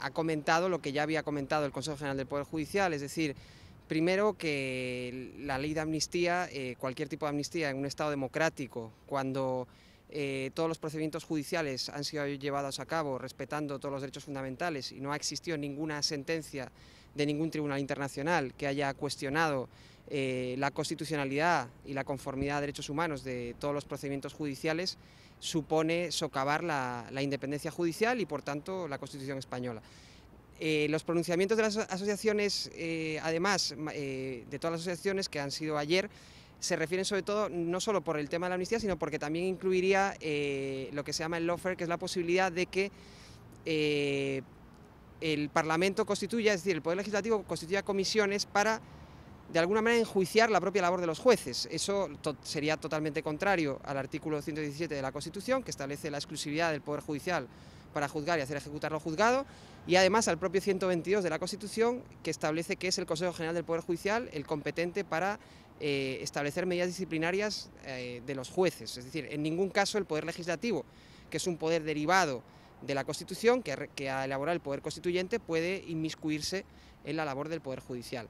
ha comentado lo que ya había comentado el Consejo General del Poder Judicial, es decir, Primero, que la ley de amnistía, eh, cualquier tipo de amnistía en un Estado democrático, cuando eh, todos los procedimientos judiciales han sido llevados a cabo respetando todos los derechos fundamentales y no ha existido ninguna sentencia de ningún tribunal internacional que haya cuestionado eh, la constitucionalidad y la conformidad a derechos humanos de todos los procedimientos judiciales, supone socavar la, independencia judicial y, por tanto, la Constitución española. Eh, los pronunciamientos de las asociaciones, además de todas las asociaciones que han sido ayer, se refieren sobre todo no solo por el tema de la amnistía, sino porque también incluiría eh, lo que se llama el lawfare, que es la posibilidad de que eh, el Parlamento constituya, es decir, el Poder Legislativo constituya comisiones para de alguna manera enjuiciar la propia labor de los jueces. Eso sería totalmente contrario al artículo 117 de la Constitución, que establece la exclusividad del Poder Judicial para juzgar y hacer ejecutar lo juzgado, y además al propio 122 de la Constitución, que establece que es el Consejo General del Poder Judicial el competente para eh, establecer medidas disciplinarias eh, de los jueces. Es decir, en ningún caso el Poder Legislativo, que es un poder derivado de la Constitución, que, que ha elaborado el Poder Constituyente, puede inmiscuirse en la labor del Poder Judicial.